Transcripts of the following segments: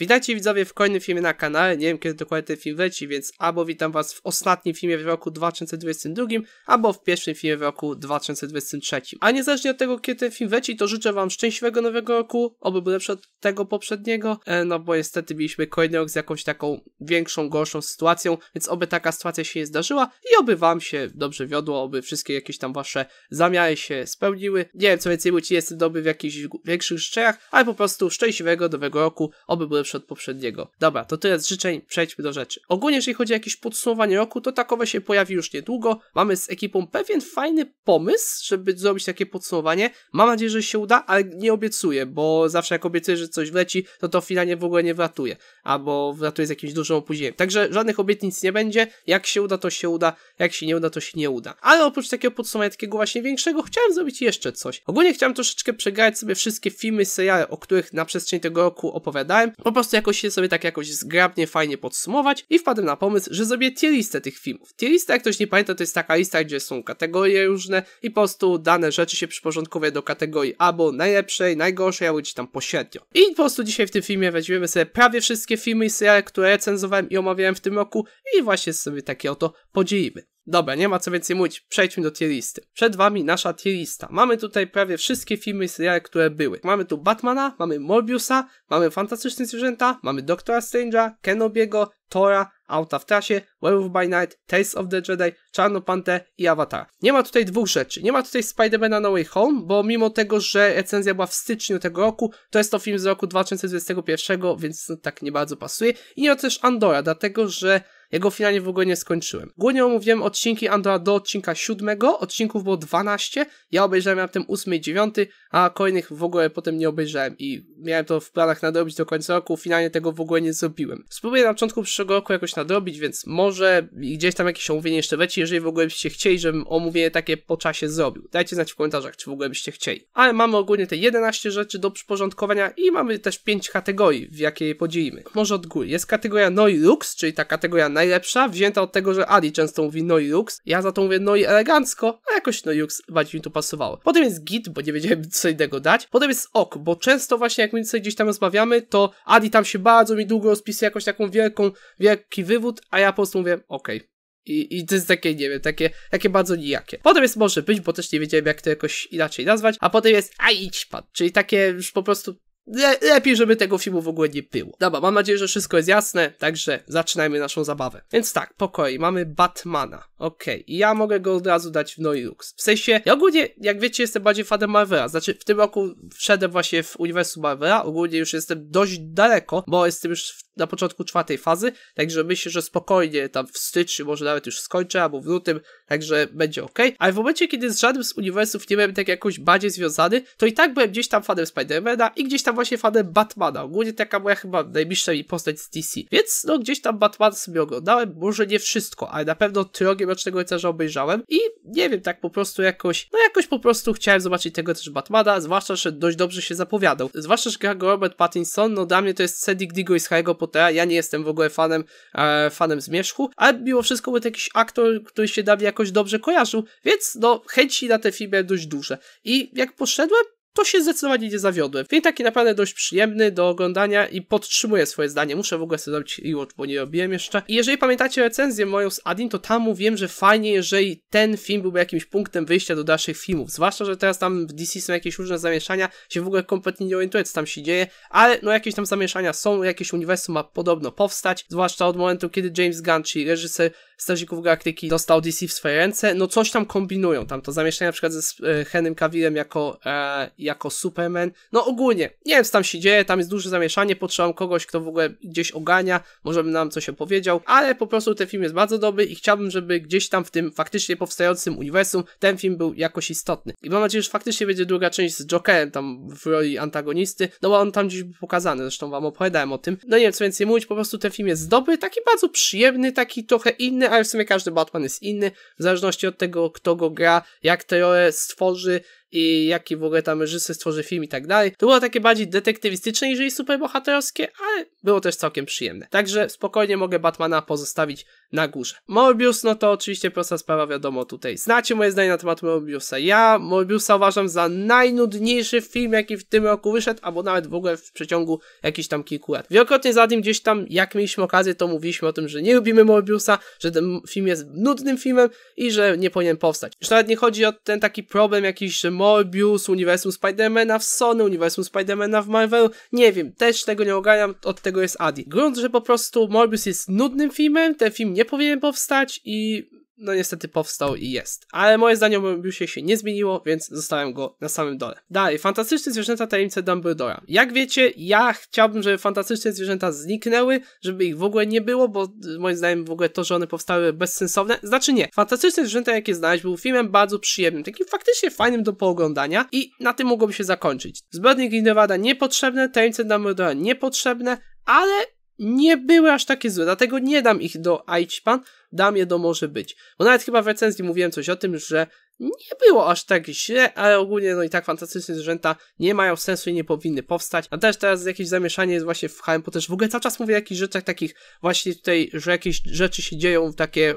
Witajcie widzowie w kolejnym filmie na kanale, nie wiem kiedy dokładnie ten film leci, więc albo witam was w ostatnim filmie w roku 2022, albo w pierwszym filmie w roku 2023. A niezależnie od tego kiedy ten film leci, to życzę wam szczęśliwego nowego roku, oby był lepszy od tego poprzedniego, e, no bo niestety mieliśmy kolejny rok z jakąś taką większą, gorszą sytuacją, więc oby taka sytuacja się nie zdarzyła i oby wam się dobrze wiodło, oby wszystkie jakieś tam wasze zamiary się spełniły. Nie wiem co więcej, bo ci jestem dobry w jakichś większych życzeniach, ale po prostu szczęśliwego nowego roku, oby był lepszy lepszy od poprzedniego. Dobra, to tyle z życzeń, przejdźmy do rzeczy. Ogólnie, jeżeli chodzi o jakieś podsumowanie roku, to takowe się pojawi już niedługo. Mamy z ekipą pewien fajny pomysł, żeby zrobić takie podsumowanie. Mam nadzieję, że się uda, ale nie obiecuję, bo zawsze jak obiecuję, że coś wleci, to to finalnie w ogóle nie wratuje, albo wratuje z jakimś dużym opóźnieniem. Także żadnych obietnic nie będzie. Jak się uda, to się uda. Jak się nie uda, to się nie uda. Ale oprócz takiego podsumowania, takiego właśnie większego, chciałem zrobić jeszcze coś. Ogólnie chciałem troszeczkę przegrać sobie wszystkie filmy, seriale, o których na przestrzeni tego roku opowiadałem. Po prostu jakoś się sobie tak jakoś zgrabnie, fajnie podsumować i wpadłem na pomysł, że zrobię listę tych filmów. lista, jak ktoś nie pamięta, to jest taka lista, gdzie są kategorie różne i po prostu dane rzeczy się przyporządkowuje do kategorii albo najlepszej, najgorszej, albo gdzieś tam pośrednio. I po prostu dzisiaj w tym filmie weźmiemy sobie prawie wszystkie filmy i seriale, które recenzowałem i omawiałem w tym roku i właśnie sobie takie oto podzielimy. Dobra, nie ma co więcej mówić, przejdźmy do tier listy. Przed wami nasza tier lista. Mamy tutaj prawie wszystkie filmy i seriale, które były. Mamy tu Batmana, mamy Morbiusa, mamy Fantastyczne Zwierzęta, mamy Doktora Strange'a, Kenobiego, Tora, Auta w trasie, Werewolf by Night, Tales of the Jedi, Czarną Pantę i Avatar. Nie ma tutaj dwóch rzeczy. Nie ma tutaj Spidermana No Way Home, bo mimo tego, że recenzja była w styczniu tego roku, to jest to film z roku 2021, więc tak nie bardzo pasuje. I nie ma też Andora, dlatego że jego finalnie w ogóle nie skończyłem. Głównie omówiłem odcinki Andora do odcinka 7, odcinków było 12, ja obejrzałem na tym 8 i 9, a kolejnych w ogóle potem nie obejrzałem i miałem to w planach nadrobić do końca roku, finalnie tego w ogóle nie zrobiłem. Spróbuję na początku przyszłego roku jakoś nadrobić, więc może gdzieś tam jakieś omówienie jeszcze leci, jeżeli w ogóle byście chcieli, żebym omówienie takie po czasie zrobił. Dajcie znać w komentarzach, czy w ogóle byście chcieli. Ale mamy ogólnie te 11 rzeczy do przyporządkowania i mamy też 5 kategorii, w jakie je podzielimy. Może od góry. Jest kategoria Noi Lux, czyli ta kategoria najlepsza, wzięta od tego, że Adi często mówi no i Lux, ja za to mówię no i elegancko, a jakoś no i Lux bardziej mi tu pasowało. Potem jest Git, bo nie wiedziałem co innego dać. Potem jest Ok, bo często właśnie jak my sobie gdzieś tam rozmawiamy, to Adi tam się bardzo mi długo rozpisuje jakąś taką wielką, wielki wywód, a ja po prostu mówię okej. Okay. I, I to jest takie, nie wiem, takie, takie bardzo nijakie. Potem jest może być, bo też nie wiedziałem, jak to jakoś inaczej nazwać, a potem jest a idź pan, czyli takie już po prostu le lepiej, żeby tego filmu w ogóle nie było. Dobra, mam nadzieję, że wszystko jest jasne, także zaczynajmy naszą zabawę. Więc tak, po mamy Batmana. Okej, okay. ja mogę go od razu dać w Noilux. W sensie, ja ogólnie, jak wiecie, jestem bardziej fanem Marvela, znaczy w tym roku wszedłem właśnie w uniwersum Marvela, ogólnie już jestem dość daleko, bo jestem już w na początku czwartej fazy, także myślę, że spokojnie tam w styczniu, może nawet już skończę, albo w lutym, także będzie ok. Ale w momencie, kiedy z żadnym z uniwersów nie byłem tak jakoś bardziej związany, to i tak byłem gdzieś tam fanem Spidermana i gdzieś tam właśnie fanem Batmana. Ogólnie taka moja chyba najbliższa mi postać z DC. Więc no gdzieś tam Batman sobie oglądałem, może nie wszystko, ale na pewno trogiem Rocznego Rycerza obejrzałem i nie wiem, tak po prostu jakoś, no jakoś po prostu chciałem zobaczyć tego też Batmana, zwłaszcza, że dość dobrze się zapowiadał. Zwłaszcza, że Robert Pattinson, no dla mnie to jest Cedric Diggory z Harry'ego potera. Ja nie jestem w ogóle fanem, e, fanem zmierzchu, ale mimo wszystko był to jakiś aktor, który się dla jakoś dobrze kojarzył, więc no chęci na te filmy dość duże. I jak poszedłem, to się zdecydowanie nie zawiodłem. Film taki naprawdę dość przyjemny do oglądania i podtrzymuję swoje zdanie. Muszę w ogóle sobie zrobić rewatch, bo nie robiłem jeszcze. I jeżeli pamiętacie recenzję moją z Adin, to tam mówiłem, że fajnie, jeżeli ten film byłby jakimś punktem wyjścia do dalszych filmów. Zwłaszcza, że teraz tam w DC są jakieś różne zamieszania, się w ogóle kompletnie nie orientuję, co tam się dzieje, ale no jakieś tam zamieszania są, jakieś uniwersum ma podobno powstać, zwłaszcza od momentu, kiedy James Gunn, czyli reżyser Strażników Galaktyki dostał DC w swoje ręce, no coś tam kombinują, tam to zamieszanie na przykład ze e, Henrym Cavillem jako e, jako Superman. No ogólnie, nie wiem co tam się dzieje, tam jest duże zamieszanie, potrzebam kogoś, kto w ogóle gdzieś ogania, może by nam coś opowiedział, ale po prostu ten film jest bardzo dobry i chciałbym, żeby gdzieś tam w tym faktycznie powstającym uniwersum ten film był jakoś istotny. I mam nadzieję, że faktycznie będzie druga część z Jokerem tam w roli antagonisty, no bo on tam gdzieś był pokazany, zresztą wam opowiadałem o tym. No nie wiem co więcej mówić, po prostu ten film jest dobry, taki bardzo przyjemny, taki trochę inny, ale w sumie każdy Batman jest inny, w zależności od tego kto go gra, jak role stworzy, i jaki w ogóle tam reżyser stworzy film i tak dalej. To było takie bardziej detektywistyczne, jeżeli superbohaterskie, ale było też całkiem przyjemne. Także spokojnie mogę Batmana pozostawić na górze. Morbius, no to oczywiście prosta sprawa, wiadomo tutaj. Znacie moje zdanie na temat Morbiusa. Ja Morbiusa uważam za najnudniejszy film, jaki w tym roku wyszedł, albo nawet w ogóle w przeciągu jakichś tam kilku lat. Wielokrotnie za tym gdzieś tam, jak mieliśmy okazję, to mówiliśmy o tym, że nie lubimy Morbiusa, że ten film jest nudnym filmem i że nie powinien powstać. Już nawet nie chodzi o ten taki problem jakiś, że Morbius, uniwersum Spidermana w Sony, uniwersum Spidermana w Marvelu. Nie wiem, też tego nie ogarniam, od tego jest Adi. Grunt, że po prostu Morbius jest nudnym filmem, ten film nie powinien powstać i no niestety powstał i jest. Ale moje zdanie o Mobiusie się nie zmieniło, więc zostałem go na samym dole. Dalej, fantastyczne zwierzęta tajemnice Dumbledora. Jak wiecie, ja chciałbym, żeby fantastyczne zwierzęta zniknęły, żeby ich w ogóle nie było, bo y, moim zdaniem w ogóle to, że one powstały bezsensowne, znaczy nie. Fantastyczne zwierzęta, jakie znaleźć, był filmem bardzo przyjemnym, takim faktycznie fajnym do pooglądania i na tym mogłoby się zakończyć. Zbrodnie Grindelwalda niepotrzebne, tajemnice Dumbledora niepotrzebne, ale nie były aż takie złe, dlatego nie dam ich do Aichpan, dam je do Może Być. Bo nawet chyba w recenzji mówiłem coś o tym, że nie było aż tak źle, ale ogólnie no i tak fantastyczne zwierzęta nie mają sensu i nie powinny powstać. A też teraz jakieś zamieszanie jest właśnie w Harry Potterze. W ogóle cały czas mówię o jakichś rzeczach takich właśnie tutaj, że jakieś rzeczy się dzieją takie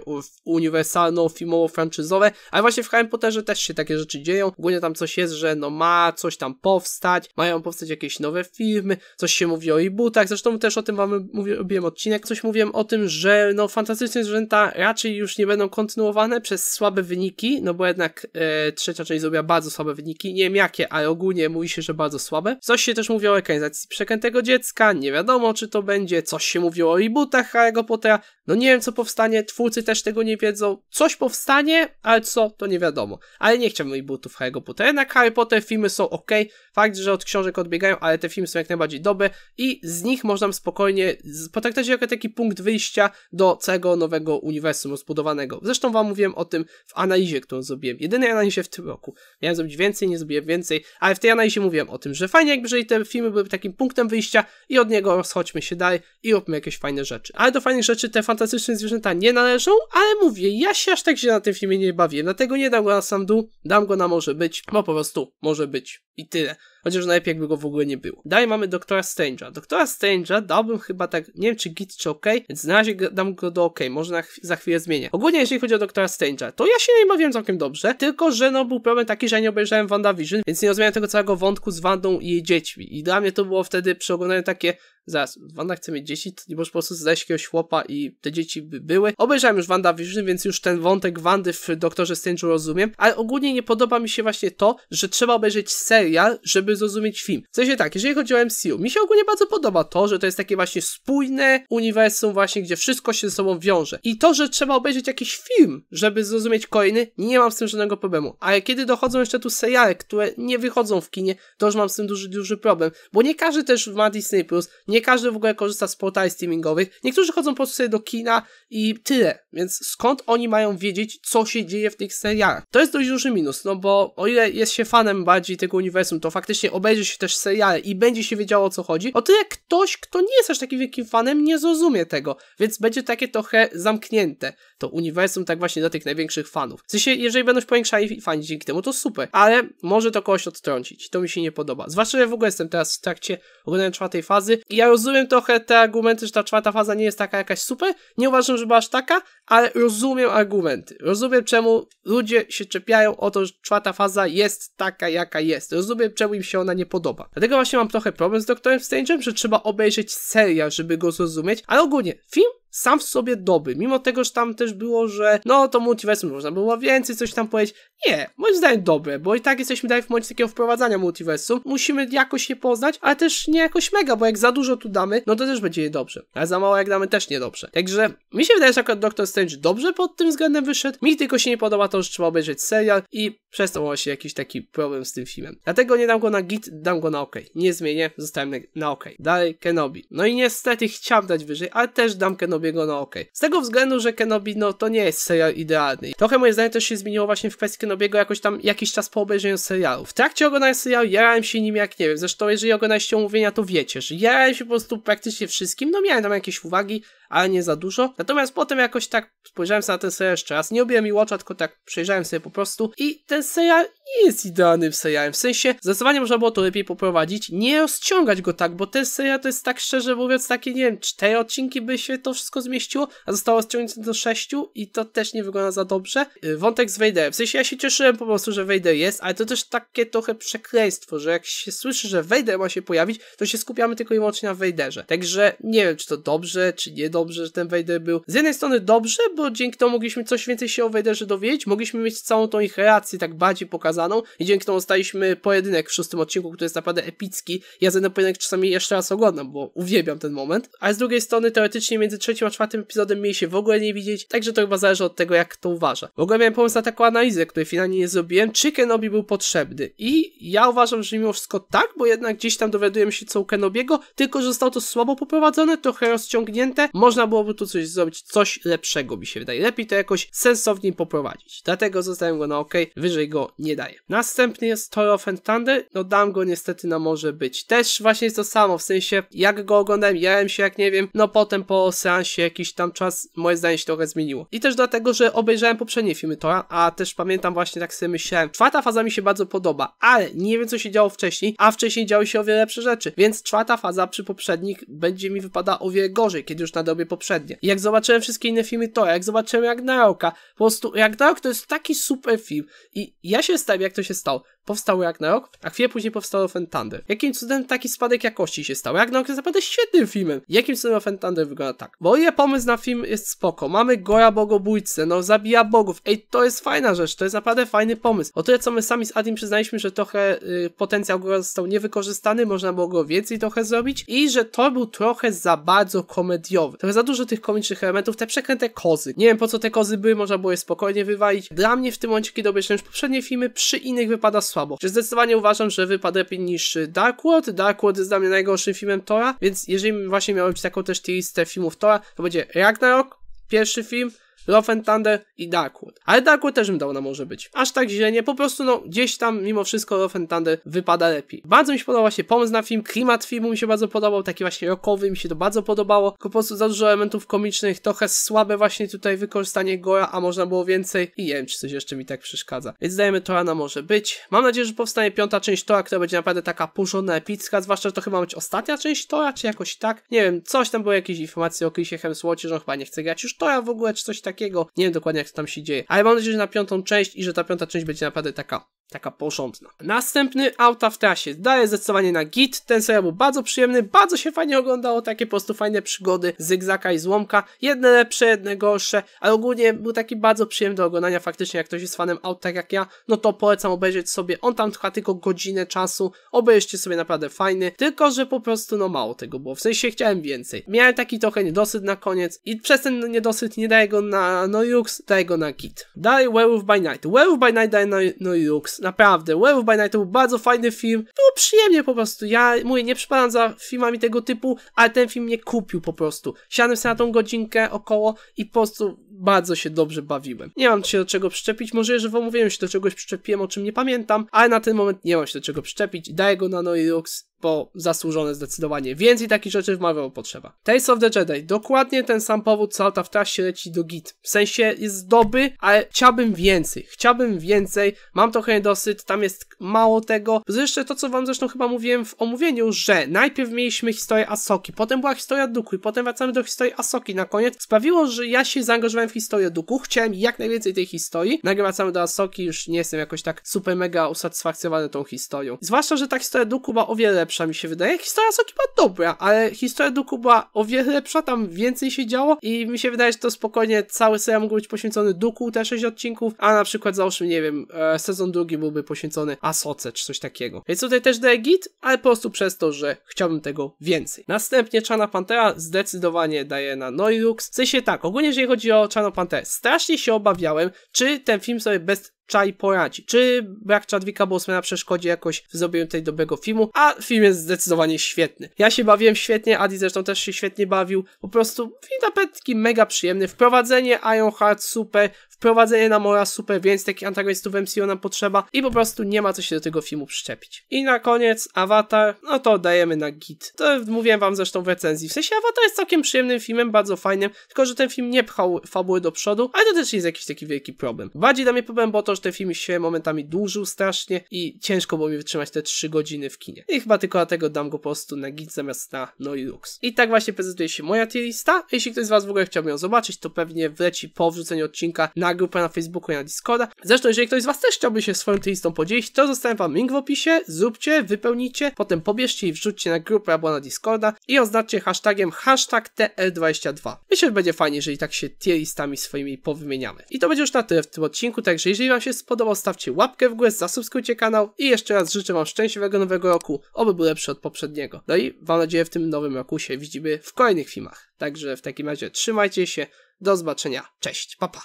uniwersalno-filmowo-franczyzowe, ale właśnie w Harry Potterze też się takie rzeczy dzieją. Ogólnie tam coś jest, że no ma coś tam powstać, mają powstać jakieś nowe filmy, coś się mówi o e-bootach, zresztą też o tym wam robiłem odcinek, coś mówiłem o tym, że no fantastyczne zwierzęta raczej już nie będą kontynuowane przez słabe wyniki, no bo jednak e, trzecia część zrobiła bardzo słabe wyniki. Nie wiem jakie, ale ogólnie mówi się, że bardzo słabe. Coś się też mówi o ekranizacji przekrętego Dziecka, nie wiadomo czy to będzie, coś się mówiło o rebootach Harry'ego Pottera, no nie wiem co powstanie, twórcy też tego nie wiedzą. Coś powstanie, ale co, to nie wiadomo. Ale nie chciałbym rebootów Harry'ego Pottera, jednak Harry Potter filmy są ok, fakt, że od książek odbiegają, ale te filmy są jak najbardziej dobre i z nich można spokojnie potraktować jako taki punkt wyjścia do całego nowego uniwersum rozbudowanego. Zresztą wam mówiłem o tym w analizie, którą zrobiłem zrobiłem jedyny analizie w tym roku. Miałem zrobić więcej, nie zrobiłem więcej, ale w tej analizie mówiłem o tym, że fajnie jakby, jeżeli te filmy były takim punktem wyjścia i od niego rozchodźmy się dalej i robimy jakieś fajne rzeczy. Ale do fajnych rzeczy te fantastyczne zwierzęta nie należą, ale mówię, ja się aż tak źle na tym filmie nie bawię, dlatego nie dam go na sam dół, dam go na może być, bo po prostu może być i tyle. Chociaż najlepiej jakby go w ogóle nie było. Dalej mamy Doktora Strange'a. Doktora Strange'a dałbym chyba tak, nie wiem czy git czy ok, więc na razie dam go do ok, może ch za chwilę zmienię. Ogólnie jeżeli chodzi o Doktora Strange'a, to ja się nie bawiłem całkiem dobrze, tylko że no był problem taki, że ja nie obejrzałem WandaVision, więc nie rozumiałem tego całego wątku z Wandą i jej dziećmi. I dla mnie to było wtedy przy oglądaniu takie, zaraz, Wanda chce mieć dzieci, to nie możesz po prostu znaleźć jakiegoś chłopa i te dzieci by były. Obejrzałem już Wanda, WandaVision, więc już ten wątek Wandy w Doktorze Strange'u rozumiem, ale ogólnie nie podoba mi się właśnie to, że trzeba obejrzeć serial, żeby zrozumieć film. W sensie tak, jeżeli chodzi o MCU, mi się ogólnie bardzo podoba to, że to jest takie właśnie spójne uniwersum właśnie, gdzie wszystko się ze sobą wiąże. I to, że trzeba obejrzeć jakiś film, żeby zrozumieć kolejny, nie mam z tym żadnego problemu. Ale kiedy dochodzą jeszcze tu seriale, które nie wychodzą w kinie, to już mam z tym duży, duży problem. Bo nie każdy też w Disney+, Plus, nie każdy w ogóle korzysta z portali streamingowych. Niektórzy chodzą po prostu sobie do kina i tyle. Więc skąd oni mają wiedzieć, co się dzieje w tych serialach? To jest dość duży minus, no bo o ile jest się fanem bardziej tego uniwersum, to faktycznie obejrzy się też seriale i będzie się wiedziało o co chodzi, o tyle ktoś, kto nie jest aż takim wielkim fanem, nie zrozumie tego. Więc będzie takie trochę zamknięte to uniwersum tak właśnie dla tych największych fanów. W sensie, jeżeli będą się powiększali fani dzięki temu, to super, ale może to kogoś odtrącić. To mi się nie podoba. Zwłaszcza, że w ogóle jestem teraz w trakcie oglądania czwartej fazy i ja ja rozumiem trochę te argumenty, że ta czwarta faza nie jest taka jakaś super, nie uważam, że była aż taka, ale rozumiem argumenty. Rozumiem, czemu ludzie się czepiają o to, że czwarta faza jest taka, jaka jest. Rozumiem, czemu im się ona nie podoba. Dlatego właśnie mam trochę problem z Doktorem Strange'em, że trzeba obejrzeć serial, żeby go zrozumieć, ale ogólnie film sam w sobie dobry, mimo tego, że tam też było, że no to multiversum można było więcej coś tam powiedzieć. Nie, moim zdaniem dobre, bo i tak jesteśmy dalej w momencie takiego wprowadzania multiversum. Musimy jakoś je poznać, ale też nie jakoś mega, bo jak za dużo tu damy, no to też będzie niedobrze. A za mało jak damy, też niedobrze. Także mi się wydaje, że akurat Doctor Strange dobrze pod tym względem wyszedł. Mi tylko się nie podoba to, że trzeba obejrzeć serial i przez to właśnie jakiś taki problem z tym filmem. Dlatego nie dam go na git, dam go na ok. Nie zmienię, zostałem na ok. Dalej Kenobi. No i niestety chciałem dać wyżej, ale też dam Kenobi no okej. Okay. Z tego względu, że Kenobi, no to nie jest serial idealny. Trochę moje zdanie też się zmieniło właśnie w kwestii Kenobiego jakoś tam jakiś czas po obejrzeniu serialu. W trakcie oglądania serialu jarałem się nim jak nie wiem. Zresztą jeżeli oglądaliście omówienia, to wiecie, że jarałem się po prostu praktycznie wszystkim. No miałem tam jakieś uwagi, ale nie za dużo. Natomiast potem jakoś tak spojrzałem sobie na ten serial jeszcze raz. Nie obiłem mi watcha, tylko tak przejrzałem sobie po prostu i ten serial nie jest idealnym serialem. W sensie zdecydowanie można było to lepiej poprowadzić, nie rozciągać go tak, bo ten serial to jest tak szczerze mówiąc takie, nie wiem, cztery odcinki by się to wszystko zmieściło, a zostało rozciągnięte do sześciu i to też nie wygląda za dobrze. Y, wątek z Vaderem. W sensie ja się cieszyłem po prostu, że Vader jest, ale to też takie trochę przekleństwo, że jak się słyszy, że Vader ma się pojawić, to się skupiamy tylko i wyłącznie na Vaderze. Także nie wiem, czy to dobrze, czy nie dobrze dobrze, że ten Vader był z jednej strony dobrze, bo dzięki temu mogliśmy coś więcej się o Vaderze dowiedzieć, mogliśmy mieć całą tą ich relację tak bardziej pokazaną i dzięki temu dostaliśmy pojedynek w szóstym odcinku, który jest naprawdę epicki. Ja ten pojedynek czasami jeszcze raz oglądam, bo uwielbiam ten moment. A z drugiej strony teoretycznie między trzecim a czwartym epizodem mieli się w ogóle nie widzieć, także to chyba zależy od tego, jak to uważa. W ogóle miałem pomysł na taką analizę, której finalnie nie zrobiłem, czy Kenobi był potrzebny. I ja uważam, że mimo wszystko tak, bo jednak gdzieś tam dowiadujemy się co u Kenobiego, tylko że zostało to słabo poprowadzone, trochę rozciągnięte, może można byłoby tu coś zrobić, coś lepszego mi się wydaje. Lepiej to jakoś sensowniej poprowadzić. Dlatego zostawiam go na OK, wyżej go nie daję. Następny jest Thor of and Thunder. No dam go niestety na może być. Też właśnie jest to samo, w sensie jak go oglądałem, jałem się jak nie wiem, no potem po seansie jakiś tam czas moje zdanie się trochę zmieniło. I też dlatego, że obejrzałem poprzednie filmy Tora, a też pamiętam właśnie tak sobie myślałem, czwarta faza mi się bardzo podoba, ale nie wiem co się działo wcześniej, a wcześniej działy się o wiele lepsze rzeczy, więc czwarta faza przy poprzednich będzie mi wypada o wiele gorzej, kiedy już nadal poprzednie. I jak zobaczyłem wszystkie inne filmy to, jak zobaczyłem jak Naoka, po prostu jak Naoka to jest taki super film i ja się stawiam jak to się stało, powstał Ragnarok, a chwilę później powstał Offen Thunder. Jakim cudem taki spadek jakości się stał? Ragnarok jest naprawdę świetnym filmem. Jakim cudem Offen Thunder wygląda tak? Bo ile pomysł na film jest spoko. Mamy Gora Bogobójcę, no zabija bogów. Ej, to jest fajna rzecz, to jest naprawdę fajny pomysł. O tyle co my sami z Adim przyznaliśmy, że trochę y, potencjał Gora został niewykorzystany, można było go więcej trochę zrobić i że to był trochę za bardzo komediowy. Trochę za dużo tych komicznych elementów, te przekręte kozy. Nie wiem po co te kozy były, można było je spokojnie wywalić. Dla mnie w tym momencie, kiedy obejrzałem już poprzednie filmy, przy innych wypada słabo. Czy zdecydowanie uważam, że wypadł lepiej niż Darkwood. Darkwood jest dla mnie najgorszym filmem Tora, więc jeżeli właśnie miałem być taką też listę filmów Tora, to będzie Ragnarok, pierwszy film, Love and Thunder i Darkwood. Ale Darkwood też bym dał na może być. Aż tak źle nie, po prostu no gdzieś tam mimo wszystko Love and Thunder wypada lepiej. Bardzo mi się podobał się pomysł na film, klimat filmu mi się bardzo podobał, taki właśnie rockowy, mi się to bardzo podobało. Tylko po prostu za dużo elementów komicznych, trochę słabe właśnie tutaj wykorzystanie Gora, a można było więcej i nie wiem, czy coś jeszcze mi tak przeszkadza. Więc dajemy Tora na może być. Mam nadzieję, że powstanie piąta część Tora, która będzie naprawdę taka porządna, epicka, zwłaszcza, że to chyba ma być ostatnia część Tora, czy jakoś tak. Nie wiem, coś tam było jakieś informacje o Chrisie Hemsworthie, że on chyba nie chce grać już Tora w ogóle, czy coś tak takiego. Nie wiem dokładnie, jak to tam się dzieje. Ale mam nadzieję, że na piątą część i że ta piąta część będzie naprawdę taka Taka porządna. Następny auta w trasie. Daję zdecydowanie na git. Ten serial był bardzo przyjemny, bardzo się fajnie oglądało, takie po prostu fajne przygody zygzaka i złomka. Jedne lepsze, jedne gorsze, ale ogólnie był taki bardzo przyjemny do oglądania faktycznie, jak ktoś jest fanem aut tak jak ja, no to polecam obejrzeć sobie. On tam trwa tylko godzinę czasu, Obejrzyjcie sobie naprawdę fajny, tylko że po prostu no mało tego było, w sensie chciałem więcej. Miałem taki trochę niedosyt na koniec i przez ten niedosyt nie daję go na no daję go na git. Dalej Werewolf by Night. Werewolf by Night daję na no naprawdę, Werewolf by Night to był bardzo fajny film, było przyjemnie po prostu, ja mówię, nie przypadam za filmami tego typu, ale ten film mnie kupił po prostu. Siadłem sobie na tą godzinkę około i po prostu bardzo się dobrze bawiłem. Nie mam się do czego przyczepić, może że wam mówiłem, się do czegoś przyczepiłem, o czym nie pamiętam, ale na ten moment nie mam się do czego przyczepić, daję go na Noirux bo zasłużone zdecydowanie. Więcej takich rzeczy w Marvelu potrzeba. Tales of the Jedi, dokładnie ten sam powód, co Alta w trasie leci do git. W sensie jest dobry, ale chciałbym więcej. Chciałbym więcej, mam trochę niedosyt, tam jest mało tego. Zresztą to, co wam zresztą chyba mówiłem w omówieniu, że najpierw mieliśmy historię Asoki, potem była historia Duku i potem wracamy do historii Asoki na koniec. Sprawiło, że ja się zaangażowałem w historię Duku, chciałem jak najwięcej tej historii. Nagle wracamy do Asoki, już nie jestem jakoś tak super mega usatysfakcjonowany tą historią. Zwłaszcza, że ta historia Duku była o wiele lepsza lepsza mi się wydaje. Historia Sochi była dobra, ale historia Duku była o wiele lepsza, tam więcej się działo i mi się wydaje, że to spokojnie cały serial mógł być poświęcony Duku, te 6 odcinków, a na przykład załóżmy, nie wiem, e, sezon drugi byłby poświęcony Asoce czy coś takiego. Więc tutaj też daję git, ale po prostu przez to, że chciałbym tego więcej. Następnie Czana Pantera zdecydowanie daje na Noirux. W sensie tak, ogólnie jeżeli chodzi o Czarną Panterę, strasznie się obawiałem, czy ten film sobie bez Czaj poradzi. Czy brak Chadwicka Bosmana przeszkodzi jakoś w zrobieniu tej dobrego filmu? A film jest zdecydowanie świetny. Ja się bawiłem świetnie, Adi zresztą też się świetnie bawił. Po prostu film tapetki mega przyjemny. Wprowadzenie Ironheart super, wprowadzenie Namora super, więc takich antagonistów MCU nam potrzeba i po prostu nie ma co się do tego filmu przyczepić. I na koniec Avatar, no to dajemy na git. To mówiłem wam zresztą w recenzji. W sensie Avatar jest całkiem przyjemnym filmem, bardzo fajnym, tylko że ten film nie pchał fabuły do przodu, ale to też jest jakiś taki wielki problem. Bardziej dla mnie problem, bo to że ten film się momentami dłużył strasznie i ciężko było mi wytrzymać te 3 godziny w kinie. I chyba tylko dlatego dam go po prostu na git zamiast na Lux. I tak właśnie prezentuje się moja tier lista. Jeśli ktoś z Was w ogóle chciałby ją zobaczyć, to pewnie wleci po wrzuceniu odcinka na grupę na Facebooku i na Discorda. Zresztą, jeżeli ktoś z Was też chciałby się swoją tier listą podzielić, to zostawiam Wam link w opisie, zróbcie, wypełnijcie, potem pobierzcie i wrzućcie na grupę albo na Discorda i oznaczcie hashtagiem hashtag TL22. Myślę, że będzie fajnie, jeżeli tak się tier listami swoimi powymieniamy. I to będzie już na tyle w tym odcinku, także jeżeli Wam się spodobał, stawcie łapkę w górę, zasubskrybujcie kanał i jeszcze raz życzę Wam szczęśliwego nowego roku, oby był lepszy od poprzedniego. No i mam nadzieję w tym nowym roku się widzimy w kolejnych filmach. Także w takim razie trzymajcie się, do zobaczenia, cześć, papa. Pa.